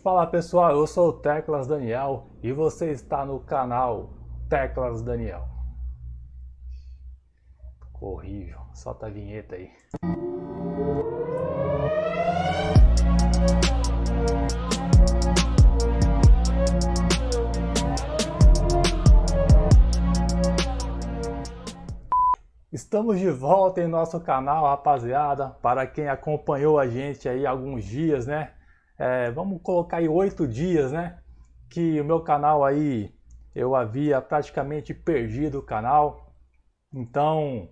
Fala pessoal, eu sou o Teclas Daniel e você está no canal Teclas Daniel. Ficou horrível, solta a vinheta aí. Estamos de volta em nosso canal, rapaziada. Para quem acompanhou a gente aí alguns dias, né? é, vamos colocar aí oito dias, né? Que o meu canal aí eu havia praticamente perdido o canal. Então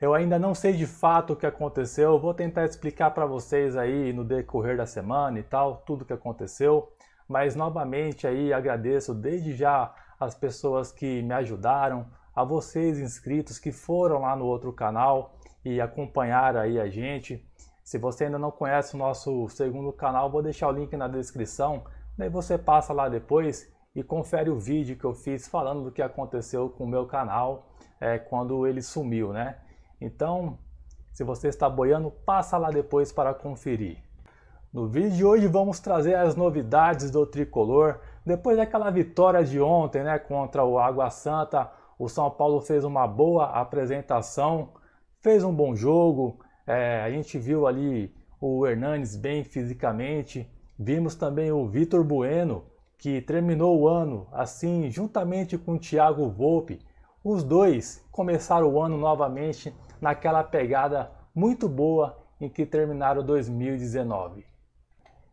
eu ainda não sei de fato o que aconteceu. Eu vou tentar explicar para vocês aí no decorrer da semana e tal, tudo que aconteceu. Mas novamente aí agradeço desde já as pessoas que me ajudaram, a vocês inscritos que foram lá no outro canal e acompanharam aí a gente. Se você ainda não conhece o nosso segundo canal, vou deixar o link na descrição. Daí você passa lá depois e confere o vídeo que eu fiz falando do que aconteceu com o meu canal é, quando ele sumiu, né? Então, se você está boiando, passa lá depois para conferir. No vídeo de hoje vamos trazer as novidades do Tricolor. Depois daquela vitória de ontem né, contra o Água Santa, o São Paulo fez uma boa apresentação, fez um bom jogo, é, a gente viu ali o Hernanes bem fisicamente, vimos também o Vitor Bueno, que terminou o ano assim, juntamente com o Thiago Volpe. Os dois começaram o ano novamente naquela pegada muito boa em que terminaram 2019.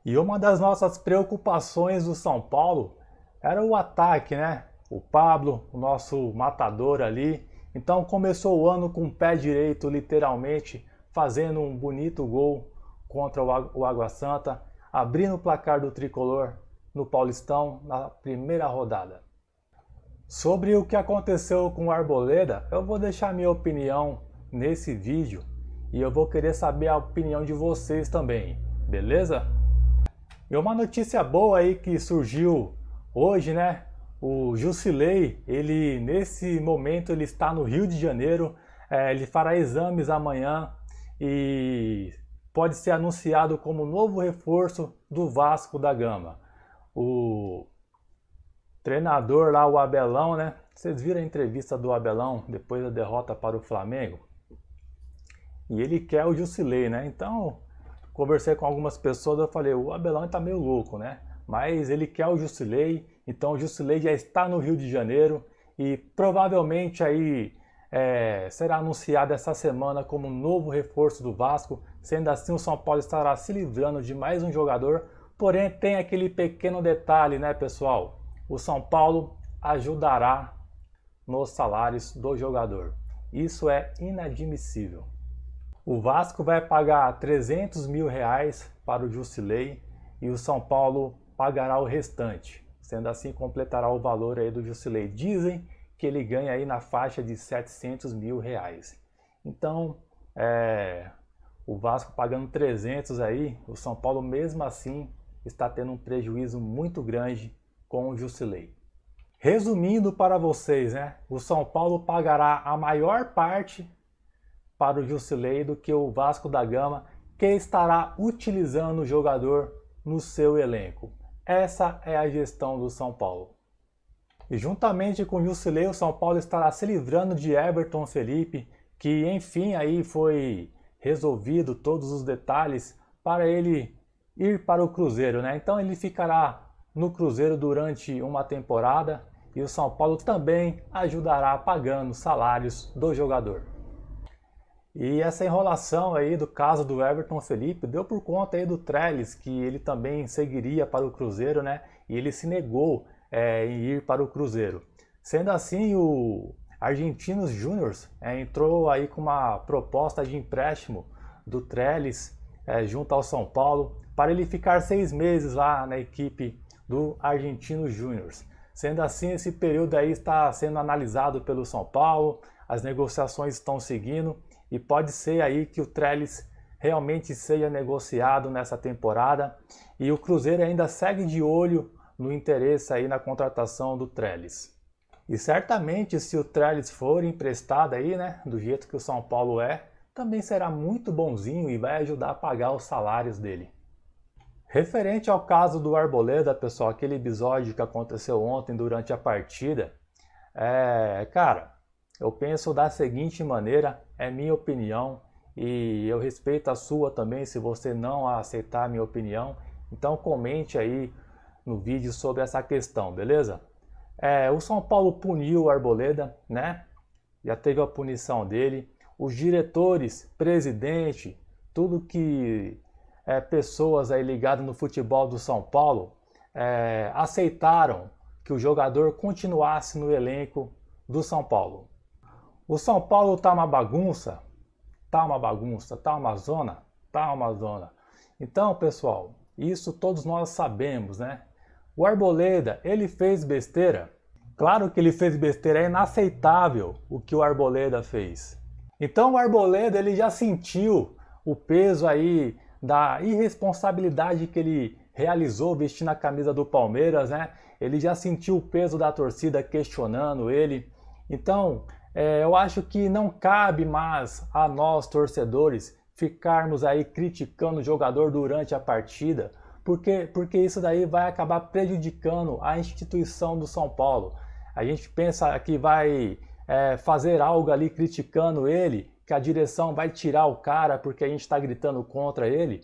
E uma das nossas preocupações do São Paulo era o ataque, né? O Pablo, o nosso matador ali. Então começou o ano com o pé direito, literalmente, fazendo um bonito gol contra o Água Santa, abrindo o placar do tricolor no Paulistão na primeira rodada. Sobre o que aconteceu com o Arboleda, eu vou deixar minha opinião nesse vídeo e eu vou querer saber a opinião de vocês também, beleza? E uma notícia boa aí que surgiu hoje, né? O Jusilei, ele nesse momento ele está no Rio de Janeiro, é, ele fará exames amanhã e pode ser anunciado como novo reforço do Vasco da Gama. O treinador lá, o Abelão, né? Vocês viram a entrevista do Abelão depois da derrota para o Flamengo? E ele quer o Jusilei, né? Então, conversei com algumas pessoas, eu falei, o Abelão está meio louco, né? Mas ele quer o Jusilei, então o Jusilei já está no Rio de Janeiro e provavelmente aí é, será anunciado essa semana como novo reforço do Vasco. Sendo assim, o São Paulo estará se livrando de mais um jogador. Porém, tem aquele pequeno detalhe, né, pessoal? O São Paulo ajudará nos salários do jogador. Isso é inadmissível. O Vasco vai pagar 300 mil reais para o Jusilei e o São Paulo pagará o restante. Sendo assim, completará o valor aí do Jusilei. Dizem que ele ganha aí na faixa de 700 mil reais. Então, é, o Vasco pagando 300 aí, o São Paulo mesmo assim está tendo um prejuízo muito grande com o Jusilei. Resumindo para vocês, né? O São Paulo pagará a maior parte para o Jusilei do que o Vasco da Gama, que estará utilizando o jogador no seu elenco. Essa é a gestão do São Paulo. E juntamente com o Jusilei, o São Paulo estará se livrando de Everton Felipe, que enfim aí foi resolvido todos os detalhes para ele ir para o Cruzeiro, né? Então ele ficará no Cruzeiro durante uma temporada e o São Paulo também ajudará pagando salários do jogador. E essa enrolação aí do caso do Everton Felipe deu por conta aí do Trellis, que ele também seguiria para o Cruzeiro, né? E ele se negou é, em ir para o Cruzeiro. Sendo assim, o Argentinos Juniors é, entrou aí com uma proposta de empréstimo do Trellis é, junto ao São Paulo para ele ficar seis meses lá na equipe do Argentinos Juniors. Sendo assim, esse período aí está sendo analisado pelo São Paulo, as negociações estão seguindo e pode ser aí que o Trellis realmente seja negociado nessa temporada. E o Cruzeiro ainda segue de olho no interesse aí na contratação do Trellis. E certamente se o Trellis for emprestado aí, né, do jeito que o São Paulo é, também será muito bonzinho e vai ajudar a pagar os salários dele. Referente ao caso do Arboleda, pessoal, aquele episódio que aconteceu ontem durante a partida, é, cara, eu penso da seguinte maneira, é minha opinião e eu respeito a sua também se você não aceitar a minha opinião. Então comente aí no vídeo sobre essa questão, beleza? É, o São Paulo puniu o Arboleda, né? Já teve a punição dele. Os diretores, presidente, tudo que é, pessoas aí ligadas no futebol do São Paulo é, aceitaram que o jogador continuasse no elenco do São Paulo. O São Paulo tá uma bagunça, tá uma bagunça, tá uma zona, tá uma zona. Então, pessoal, isso todos nós sabemos, né? O Arboleda, ele fez besteira? Claro que ele fez besteira, é inaceitável o que o Arboleda fez. Então o Arboleda, ele já sentiu o peso aí da irresponsabilidade que ele realizou vestindo a camisa do Palmeiras, né? Ele já sentiu o peso da torcida questionando ele. Então, é, eu acho que não cabe mais a nós torcedores ficarmos aí criticando o jogador durante a partida porque, porque isso daí vai acabar prejudicando a instituição do São Paulo. A gente pensa que vai é, fazer algo ali criticando ele, que a direção vai tirar o cara porque a gente está gritando contra ele.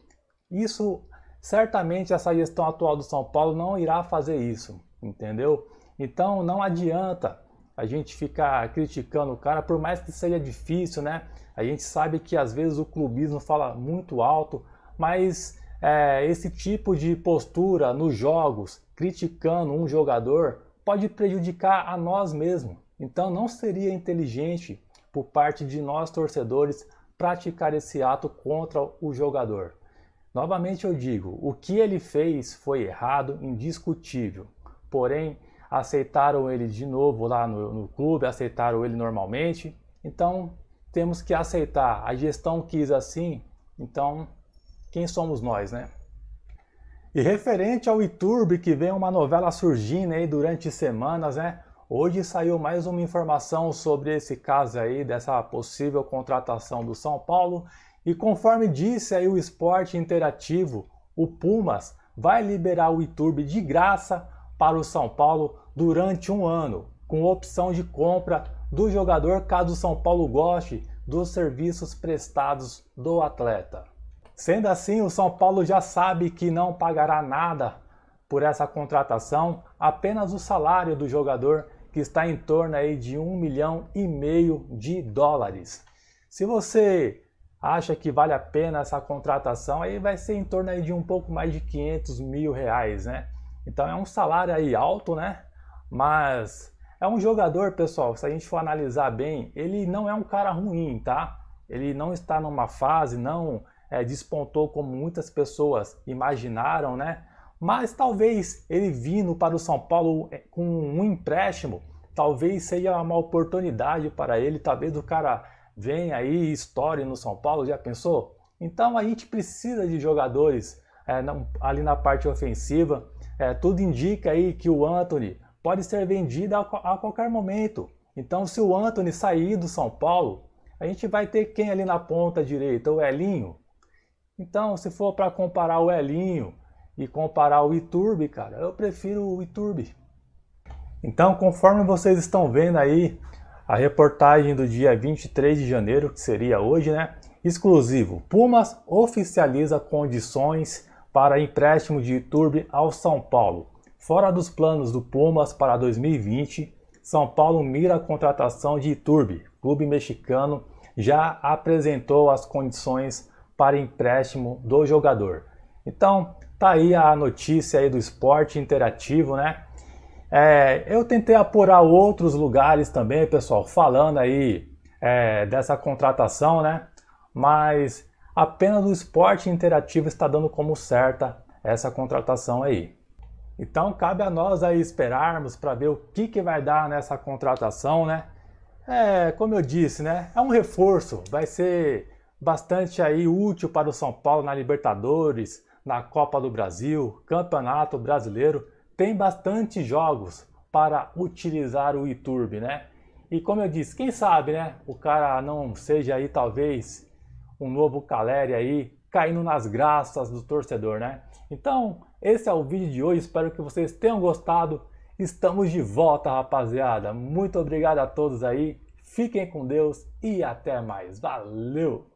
Isso, certamente, essa gestão atual do São Paulo não irá fazer isso, entendeu? Então não adianta a gente ficar criticando o cara, por mais que seja difícil, né? A gente sabe que às vezes o clubismo fala muito alto, mas é, esse tipo de postura nos jogos, criticando um jogador, pode prejudicar a nós mesmos. Então não seria inteligente por parte de nós torcedores praticar esse ato contra o jogador. Novamente eu digo, o que ele fez foi errado, indiscutível. Porém, aceitaram ele de novo lá no, no clube, aceitaram ele normalmente. Então temos que aceitar. A gestão quis assim, então quem somos nós, né? E referente ao YouTube, que vem uma novela surgindo aí durante semanas, né? Hoje saiu mais uma informação sobre esse caso aí, dessa possível contratação do São Paulo. E conforme disse aí o esporte interativo, o Pumas vai liberar o YouTube de graça para o São Paulo durante um ano, com opção de compra do jogador caso o São Paulo goste dos serviços prestados do atleta. Sendo assim, o São Paulo já sabe que não pagará nada por essa contratação, apenas o salário do jogador, que está em torno aí de um milhão e meio de dólares. Se você acha que vale a pena essa contratação, aí vai ser em torno aí de um pouco mais de 500 mil reais, né? Então é um salário aí alto, né? Mas é um jogador, pessoal, se a gente for analisar bem, ele não é um cara ruim, tá? Ele não está numa fase, não é, despontou como muitas pessoas imaginaram, né? Mas talvez ele vindo para o São Paulo é, com um empréstimo, talvez seja uma oportunidade para ele, talvez o cara venha aí história no São Paulo, já pensou? Então a gente precisa de jogadores é, ali na parte ofensiva. É, tudo indica aí que o Anthony pode ser vendido a, a, qualquer momento. Então, se o Anthony sair do São Paulo, a gente vai ter quem ali na ponta direita? O Elinho? Então, se for para comparar o Elinho e comparar o Iturbe, cara, eu prefiro o Iturbe. Então, conforme vocês estão vendo aí, a reportagem do dia 23 de janeiro, que seria hoje, né? Exclusivo. Pumas oficializa condições para empréstimo de Iturbe ao São Paulo. Fora dos planos do Pumas para 2020, São Paulo mira a contratação de Iturbe. clube mexicano já apresentou as condições para empréstimo do jogador. Então, tá aí a notícia aí do esporte interativo, né? É, eu tentei apurar outros lugares também, pessoal, falando aí é, dessa contratação, né? Mas apenas o esporte interativo está dando como certa essa contratação aí. Então cabe a nós aí esperarmos para ver o que, que vai dar nessa contratação, né? É, como eu disse, né? É um reforço, vai ser bastante aí útil para o São Paulo na Libertadores, na Copa do Brasil, Campeonato Brasileiro, tem bastante jogos para utilizar o YouTube, né? E como eu disse, quem sabe, né? O cara não seja aí talvez um novo Caleri aí caindo nas graças do torcedor, né? Então, esse é o vídeo de hoje, espero que vocês tenham gostado. Estamos de volta, rapaziada. Muito obrigado a todos aí. Fiquem com Deus e até mais. Valeu!